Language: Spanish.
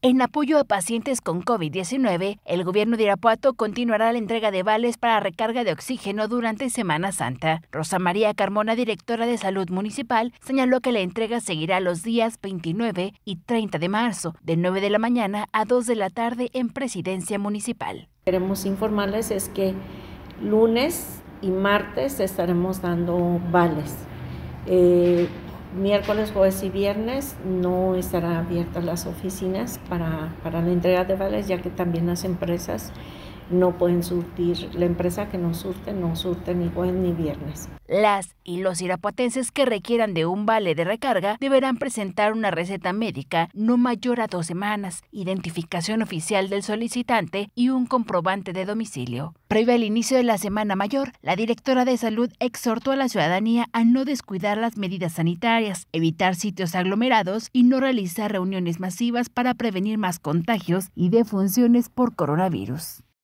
En apoyo a pacientes con COVID-19, el gobierno de Irapuato continuará la entrega de vales para recarga de oxígeno durante Semana Santa. Rosa María Carmona, directora de Salud Municipal, señaló que la entrega seguirá los días 29 y 30 de marzo, de 9 de la mañana a 2 de la tarde en Presidencia Municipal. Queremos informarles es que lunes y martes estaremos dando vales. Eh, miércoles, jueves y viernes no estarán abiertas las oficinas para, para la entrega de vales, ya que también las empresas no pueden surtir, la empresa que no surte, no surte ni jueves ni viernes. Las y los irapuatenses que requieran de un vale de recarga deberán presentar una receta médica no mayor a dos semanas, identificación oficial del solicitante y un comprobante de domicilio. Previo al inicio de la semana mayor, la directora de salud exhortó a la ciudadanía a no descuidar las medidas sanitarias, evitar sitios aglomerados y no realizar reuniones masivas para prevenir más contagios y defunciones por coronavirus.